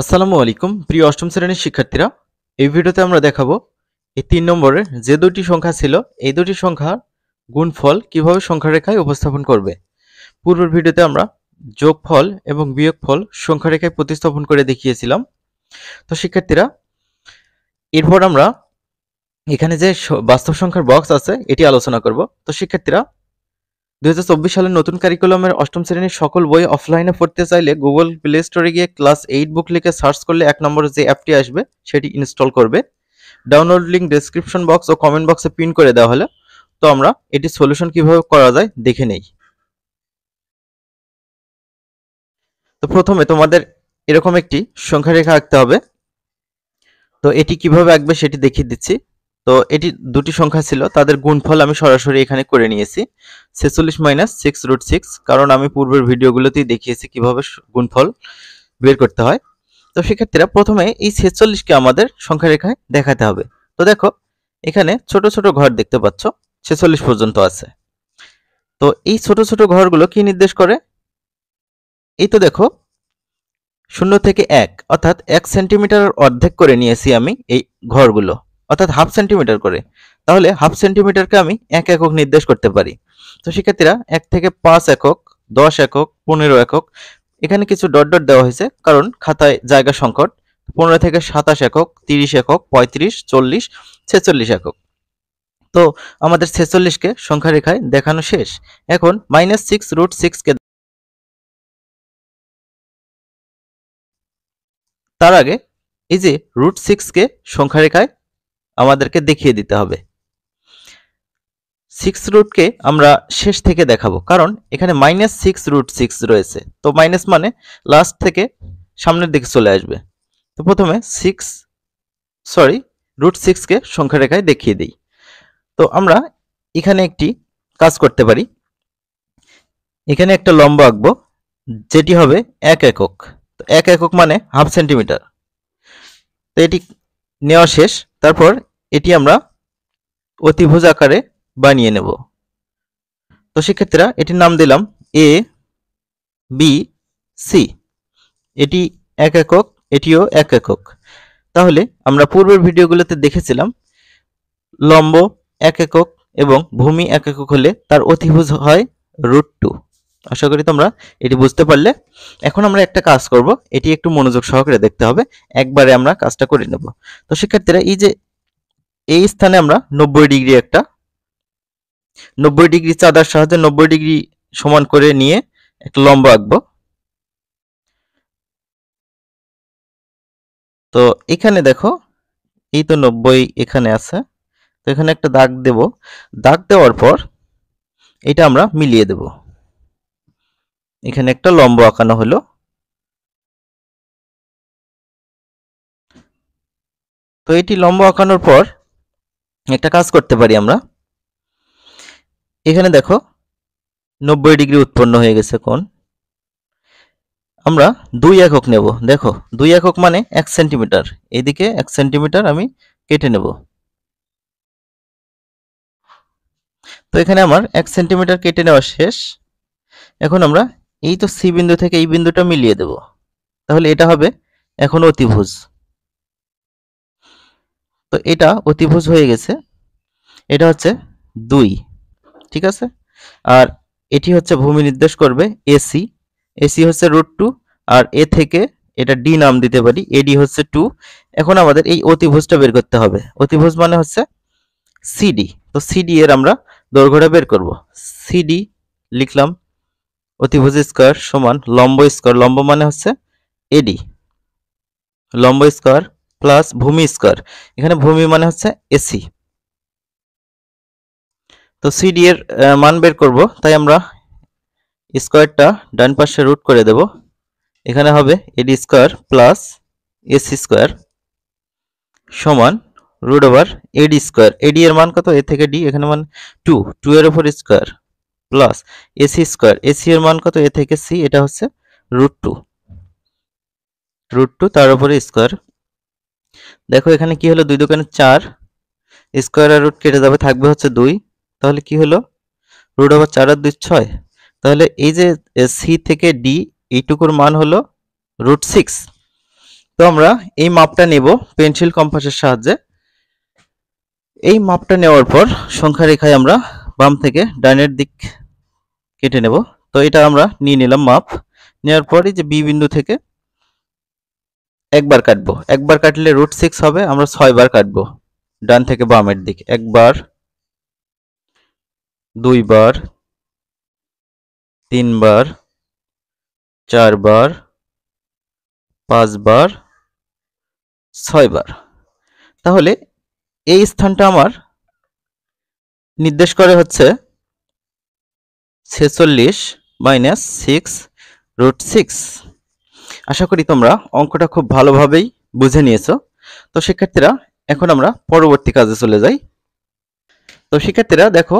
আসসালামু আলাইকুম প্রিয় অষ্টম শ্রেণীর শিক্ষার্থীরা এই ভিডিওতে আমরা দেখাবো এই তিন নম্বরের যে দুটি সংখ্যা ছিল এই দুটি সংখ্যা গুণফল কিভাবে সংখ্যা রেখায় উপস্থাপন করবে পূর্বের ভিডিওতে আমরা যোগফল এবং বিয়োগফল সংখ্যা রেখায় প্রতিস্থাপন করে দেখিয়েছিলাম তো শিক্ষার্থীরা এরপর আমরা এখানে যে বাস্তব সংখ্যার বক্স আছে এটি আলোচনা করব তো শিক্ষার্থীরা দুই সালের নতুন কারিকুলামের অষ্টম শ্রেণীর সকল বই অফলাইনে পড়তে চাইলে গুগল প্লে স্টোরে গিয়ে ক্লাস এইট বুক লিখে সার্চ করলে এক নম্বর যে অ্যাপটি আসবে সেটি ইনস্টল করবে ডাউনলোড লিঙ্ক ডেসক্রিপশন বক্স ও কমেন্ট বক্সে পিন করে দেওয়া হলে তো আমরা এটি সলিউশন কিভাবে করা যায় দেখে নেই তো প্রথমে তোমাদের এরকম একটি সংখ্যা রেখা আঁকতে হবে তো এটি কিভাবে আঁকবে সেটি দেখিয়ে দিচ্ছি তো এটি দুটি সংখ্যা ছিল তাদের গুণফল আমি সরাসরি এখানে করে নিয়েছি ছেচল্লিশ মাইনাস সিক্স রুট সিক্স কারণ আমি পূর্বের ভিডিওগুলোতেই দেখিয়েছি কিভাবে গুণফল বের করতে হয় তো শিক্ষার্থীরা প্রথমে এই ছেচল্লিশকে আমাদের সংখ্যা রেখায় দেখাতে হবে তো দেখো এখানে ছোট ছোট ঘর দেখতে পাচ্ছ ছেচল্লিশ পর্যন্ত আছে তো এই ছোট ছোট ঘরগুলো কি নির্দেশ করে এই তো দেখো শূন্য থেকে এক অর্থাৎ এক সেন্টিমিটার অর্ধেক করে নিয়েছি আমি এই ঘরগুলো অর্থাৎ হাফ সেন্টিমিটার করে তাহলে হাফ সেন্টিমিটারকে আমি এক একক নির্দেশ করতে পারি তো শিক্ষার্থীরা এক থেকে পাঁচ একক দশ একক পনেরো একক এখানে কিছু ডট ডট দেওয়া হয়েছে কারণ খাতায় জায়গা সংকট পনেরো থেকে সাতাশ একক তিরিশ একক পঁয়ত্রিশ চল্লিশ ছেচল্লিশ একক তো আমাদের ছেচল্লিশকে সংখ্যা রেখায় দেখানো শেষ এখন মাইনাস সিক্স রুট সিক্সকে তার আগে এই যে রুট সিক্সকে সংখ্যা রেখায় আমাদেরকে দেখিয়ে দিতে হবে সিক্স রুটকে আমরা শেষ থেকে দেখাবো কারণ এখানে মাইনাস সিক্স রুট সিক্স রয়েছে তো মাইনাস মানে লাস্ট থেকে সামনের দিকে চলে আসবে তো প্রথমে সিক্স সরি রুট সিক্সকে সংখ্যা রেখায় দেখিয়ে দিই তো আমরা এখানে একটি কাজ করতে পারি এখানে একটা লম্ব আঁকবো যেটি হবে এক একক তো এক একক মানে হাফ সেন্টিমিটার তো এটি নেওয়া শেষ তারপর এটি আমরা অতিভুজ আকারে বানিয়ে নেব তো সেক্ষেত্রে এটির নাম দিলাম এ বি সি এটি এক একক এটিও এক একক তাহলে আমরা পূর্বের ভিডিওগুলোতে দেখেছিলাম লম্ব এক একক এবং ভূমি এক একক হলে তার অতিভুজ হয় রুট টু আশা করি তোমরা এটি বুঝতে পারলে এখন আমরা একটা কাজ করব এটি একটু মনোযোগ সহকারে দেখতে হবে একবারে আমরা কাজটা করে নেব তো সেক্ষেত্রে এই যে এই স্থানে আমরা নব্বই ডিগ্রি একটা নব্বই ডিগ্রি চাঁদার সাহায্যে নব্বই ডিগ্রি সমান করে নিয়ে একটা লম্বা আঁকবো তো এখানে দেখো এই তো নব্বই এখানে আছে তো এখানে একটা দাগ দেব দাগ দেওয়ার পর এটা আমরা মিলিয়ে দেব এখানে একটা লম্ব আঁকানো হলো তো এটি লম্ব আঁকানোর পর একটা কাজ করতে পারি আমরা এখানে দেখো নব্বই ডিগ্রি উৎপন্ন হয়ে গেছে কোন আমরা দুই একক নেব দেখো দুই একক মানে এক সেন্টিমিটার এদিকে এক সেন্টিমিটার আমি কেটে নেব তো এখানে আমার এক সেন্টিমিটার কেটে নেওয়া শেষ এখন আমরা এই তো সি বিন্দু থেকে এই বিন্দুটা মিলিয়ে দেব তাহলে এটা হবে এখন অতিভুজ তো এটা অতিভুজ হয়ে গেছে এটা হচ্ছে দুই ঠিক আছে আর এটি হচ্ছে ভূমি নির্দেশ করবে এসি এসি হচ্ছে রুট টু আর এ থেকে এটা ডি নাম দিতে পারি এডি হচ্ছে টু এখন আমাদের এই অতিভুজটা বের করতে হবে অতিভুজ মানে হচ্ছে সিডি তো সিডি এর আমরা দৈর্ঘ্যটা বের করব সিডি লিখলাম অতিভুজ স্কোয়ার সমান লম্ব স্কোয়ার লম্ব মানে হচ্ছে এডি লম্ব স্কোয়ার প্লাস ভূমি স্কোয়ার এখানে ভূমি মানে হচ্ছে এসি তো সিডি এর মান বের করব তাই আমরা স্কোয়ারটা ডান পাশে রুট করে দেব এখানে হবে AD square plus AC square সমান root over AD square AD এর মান কত এ থেকে ডি এখানে মান টু টু এর ওপর square plus AC square AC এর মান কত এ থেকে সি এটা হচ্ছে রুট টু রুট টু তার উপরে স্কোয়ার দেখো এখানে কি হলো দুই দোকানে চার স্কোয়ার আর রুট কেটে যাবে থাকবে হচ্ছে দুই তাহলে কি হলো রুট আবার চার আর দুই ছয় তাহলে এই যে সি থেকে ডি এইটুকুর মান হলো রুট সিক্স তো আমরা এই মাপটা নেব পেন্সিল কম্পাসের সাহায্যে এই মাপটা নেওয়ার পর সংখ্যা রেখায় আমরা বাম থেকে ডাইনের দিক কেটে নেব তো এটা আমরা নিয়ে নিলাম মাপ নেওয়ার পরই যে বি বিন্দু থেকে একবার কাটবো একবার কাটলে রুট সিক্স হবে আমরা ছয়বার কাটবো ডান থেকে বামের দিক একবার দুইবার তিনবার চারবার পাঁচবার ছয়বার তাহলে এই স্থানটা আমার নির্দেশ করে হচ্ছে ছেচল্লিশ মাইনাস সিক্স রুট সিক্স আশা করি তোমরা অঙ্কটা খুব ভালোভাবেই বুঝে নিয়েছো তো শিক্ষার্থীরা এখন আমরা পরবর্তী কাজে চলে যাই তো শিক্ষার্থীরা দেখো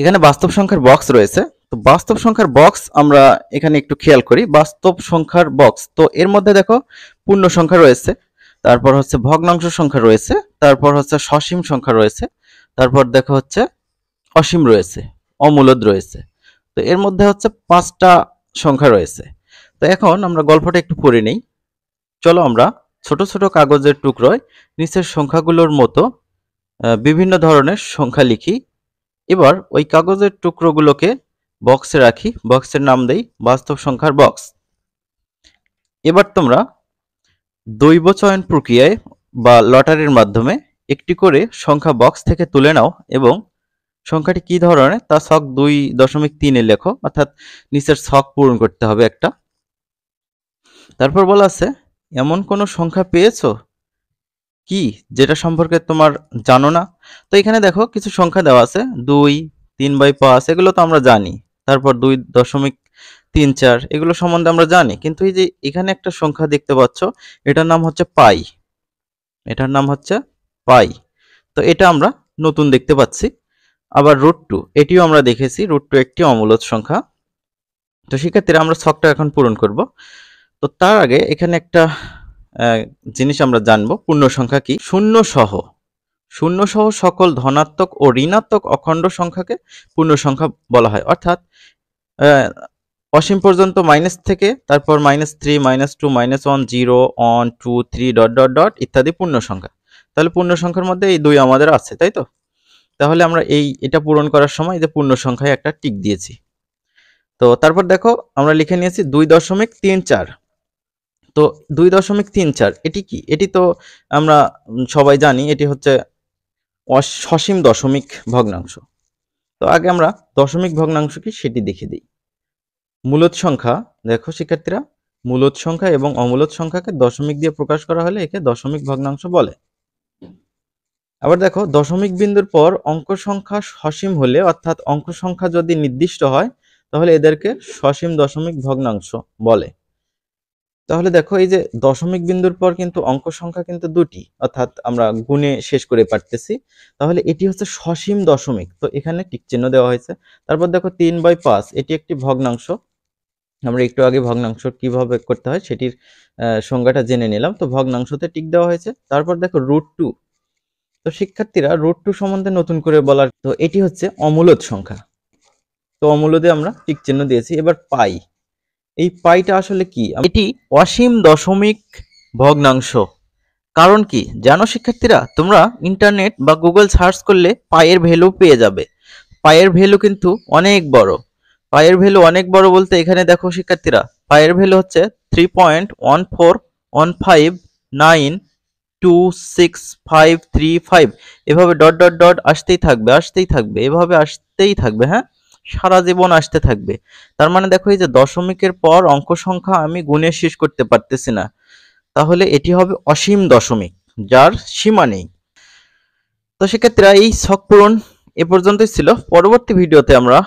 এখানে বাস্তব সংখ্যার বক্স রয়েছে তো বাস্তব সংখ্যার বক্স আমরা এখানে একটু খেয়াল করি বাস্তব সংখ্যার বক্স তো এর মধ্যে দেখো পূর্ণ সংখ্যা রয়েছে তারপর হচ্ছে ভগ্নাংশ সংখ্যা রয়েছে তারপর হচ্ছে সসীম সংখ্যা রয়েছে তারপর দেখো হচ্ছে অসীম রয়েছে অমূলদ রয়েছে তো এর মধ্যে হচ্ছে পাঁচটা সংখ্যা রয়েছে তো এখন আমরা গল্পটা একটু পড়ে নেই চলো আমরা ছোট ছোট কাগজের টুকরোয় নিচের সংখ্যাগুলোর মতো বিভিন্ন ধরনের সংখ্যা লিখি এবার ওই কাগজের টুকরোগুলোকে বক্সে রাখি বক্সের নাম দেই বাস্তব সংখ্যার বক্স এবার তোমরা দৈব চয়ন প্রক্রিয়ায় বা লটারির মাধ্যমে একটি করে সংখ্যা বক্স থেকে তুলে নাও এবং সংখ্যাটি কি ধরনের তা শখ দুই দশমিক তিনে লেখো অর্থাৎ নিচের শখ পূরণ করতে হবে একটা তারপর বলা আছে এমন কোনো সংখ্যা পেয়েছো কি যেটা সম্পর্কে তোমার জানো না তো এখানে দেখো কিছু সংখ্যা দেওয়া আছে দুই তিন বাই পাঁচ এগুলো তো আমরা জানি তারপর দুই দশমিক তিন চার এগুলো সম্বন্ধে আমরা জানি কিন্তু এই যে এখানে একটা সংখ্যা দেখতে পাচ্ছ এটার নাম হচ্ছে পাই এটার নাম হচ্ছে পাই তো এটা আমরা নতুন দেখতে পাচ্ছি আবার রুট টু এটিও আমরা দেখেছি রুট টু একটি অমূলত সংখ্যা তো সেক্ষেত্রে আমরা ছকটা এখন পূরণ করব তো তার আগে এখানে একটা জিনিস আমরা জানবো পূর্ণ সংখ্যা কি শূন্য সহ শূন্য সহ সকল ধনাত্মক ও ঋণাত্মক অখণ্ড সংখ্যাকে পূর্ণ সংখ্যা বলা হয় অর্থাৎ অসীম পর্যন্ত মাইনাস থেকে তারপর minus three minus two minus one zero one two three dot dot dot ইত্যাদি পূর্ণ সংখ্যা তাহলে পূর্ণ সংখ্যার মধ্যে এই দুই আমাদের আছে তাই তো তাহলে আমরা এই এটা পূরণ করার সময় যে পূর্ণ সংখ্যায় একটা টিক দিয়েছি তো তারপর দেখো আমরা লিখে নিয়েছি দুই দশমিক তিন চার তো দুই দশমিক তিন চার এটি কি এটি তো আমরা সবাই জানি এটি হচ্ছে সসীম দশমিক ভগ্নাংশ তো আগে আমরা দশমিক ভগ্নাংশ কি সেটি দেখে দিই মূলত সংখ্যা দেখো শিক্ষার্থীরা মূলত সংখ্যা এবং অমূলত সংখ্যাকে দশমিক দিয়ে প্রকাশ করা হলে একে দশমিক ভগ্নাংশ বলে আবার দেখো দশমিক বিন্দুর পর অঙ্ক সংখ্যা সসীম হলে অর্থাৎ অঙ্ক সংখ্যা যদি নির্দিষ্ট হয় তাহলে এদেরকে সসীম দশমিক ভগ্নাংশ বলে তাহলে দেখো এই যে দশমিক বিন্দুর পর কিন্তু অঙ্ক সংখ্যা কিন্তু দুটি অর্থাৎ আমরা গুণে শেষ করে পারতেছি তাহলে এটি হচ্ছে সসীম দশমিক তো এখানে টিক চিহ্ন দেওয়া হয়েছে তারপর দেখো তিন বাই পাঁচ এটি একটি ভগ্নাংশ আমরা একটু আগে ভগ্নাংশ কিভাবে করতে হয় সেটির সংজ্ঞাটা জেনে নিলাম তো ভগ্নাংশতে টিক দেওয়া হয়েছে তারপর দেখো রুট টু তো শিক্ষার্থীরা রুট টু সম্বন্ধে নতুন করে বলার তো এটি হচ্ছে অমূলত সংখ্যা তো অমূলদে আমরা টিক চিহ্ন দিয়েছি এবার পাই এই পাইটা আসলে কি এটি অসীম দশমিক ভগ্নাংশ কারণ কি জানো শিক্ষার্থীরা তোমরা ইন্টারনেট বা গুগল সার্চ করলে পায়ের ভ্যালু পেয়ে যাবে পায়ের ভ্যালু কিন্তু অনেক বড় পায়ের ভ্যালু অনেক বড় বলতে এখানে দেখো শিক্ষার্থীরা পায়ের ভ্যালু হচ্ছে three point one four one five nine two six five three five এভাবে ডট ডট ডট আসতেই থাকবে আসতেই থাকবে এভাবে আসতেই থাকবে হ্যাঁ সারা জীবন আসতে থাকবে তার মানে দেখো এই যে দশমিকের পর অঙ্ক সংখ্যা আমি গুণে শেষ করতে পারতেছি না তাহলে এটি হবে অসীম দশমিক যার সীমা নেই তো সেক্ষেত্রে এই ছক পূরণ এ পর্যন্তই ছিল পরবর্তী ভিডিওতে আমরা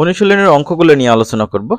অনুশীলনের অঙ্কগুলো নিয়ে আলোচনা করব